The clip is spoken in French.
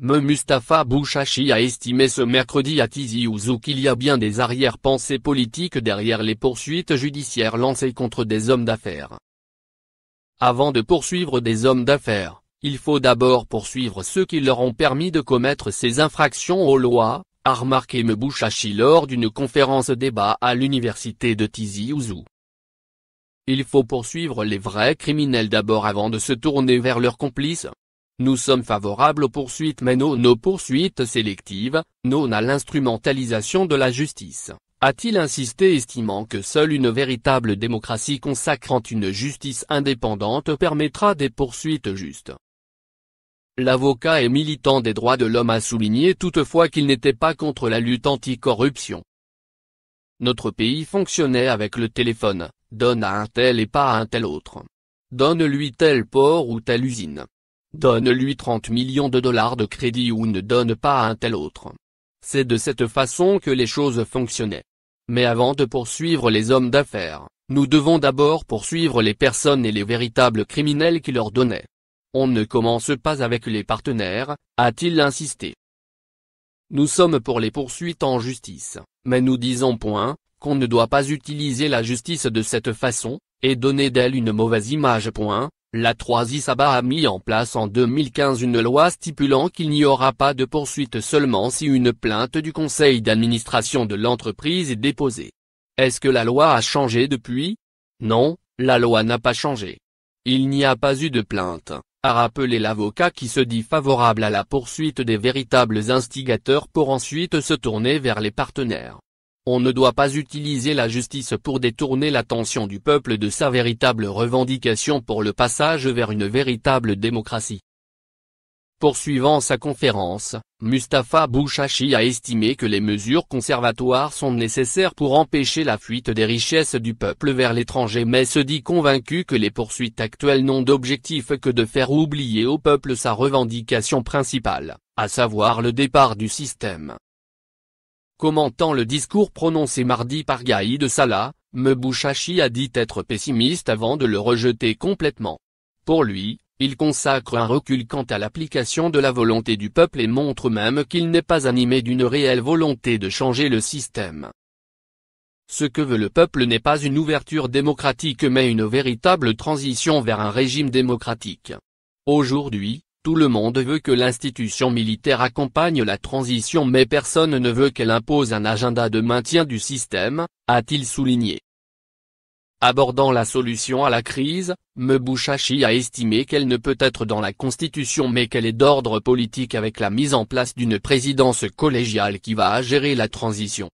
Me Mustafa Bouchachi a estimé ce mercredi à Tizi Ouzou qu'il y a bien des arrière-pensées politiques derrière les poursuites judiciaires lancées contre des hommes d'affaires. Avant de poursuivre des hommes d'affaires, il faut d'abord poursuivre ceux qui leur ont permis de commettre ces infractions aux lois, a remarqué Me Bouchachi lors d'une conférence débat à l'université de Tizi Ouzou. Il faut poursuivre les vrais criminels d'abord avant de se tourner vers leurs complices, nous sommes favorables aux poursuites mais non aux poursuites sélectives, non à l'instrumentalisation de la justice, a-t-il insisté estimant que seule une véritable démocratie consacrant une justice indépendante permettra des poursuites justes. L'avocat et militant des droits de l'homme a souligné toutefois qu'il n'était pas contre la lutte anticorruption. Notre pays fonctionnait avec le téléphone, donne à un tel et pas à un tel autre. Donne-lui tel port ou telle usine Donne-lui 30 millions de dollars de crédit ou ne donne pas à un tel autre. C'est de cette façon que les choses fonctionnaient. Mais avant de poursuivre les hommes d'affaires, nous devons d'abord poursuivre les personnes et les véritables criminels qui leur donnaient. On ne commence pas avec les partenaires, a-t-il insisté. Nous sommes pour les poursuites en justice, mais nous disons point, qu'on ne doit pas utiliser la justice de cette façon, et donner d'elle une mauvaise image. Point, la 3 Saba a mis en place en 2015 une loi stipulant qu'il n'y aura pas de poursuite seulement si une plainte du conseil d'administration de l'entreprise est déposée. Est-ce que la loi a changé depuis Non, la loi n'a pas changé. Il n'y a pas eu de plainte, a rappelé l'avocat qui se dit favorable à la poursuite des véritables instigateurs pour ensuite se tourner vers les partenaires. On ne doit pas utiliser la justice pour détourner l'attention du peuple de sa véritable revendication pour le passage vers une véritable démocratie. Poursuivant sa conférence, Mustafa Bouchachi a estimé que les mesures conservatoires sont nécessaires pour empêcher la fuite des richesses du peuple vers l'étranger mais se dit convaincu que les poursuites actuelles n'ont d'objectif que de faire oublier au peuple sa revendication principale, à savoir le départ du système, Commentant le discours prononcé mardi par Gaïd Salah, Mebouchachi a dit être pessimiste avant de le rejeter complètement. Pour lui, il consacre un recul quant à l'application de la volonté du peuple et montre même qu'il n'est pas animé d'une réelle volonté de changer le système. Ce que veut le peuple n'est pas une ouverture démocratique mais une véritable transition vers un régime démocratique. Aujourd'hui, tout le monde veut que l'institution militaire accompagne la transition mais personne ne veut qu'elle impose un agenda de maintien du système, a-t-il souligné. Abordant la solution à la crise, Mebouchachi a estimé qu'elle ne peut être dans la Constitution mais qu'elle est d'ordre politique avec la mise en place d'une présidence collégiale qui va gérer la transition.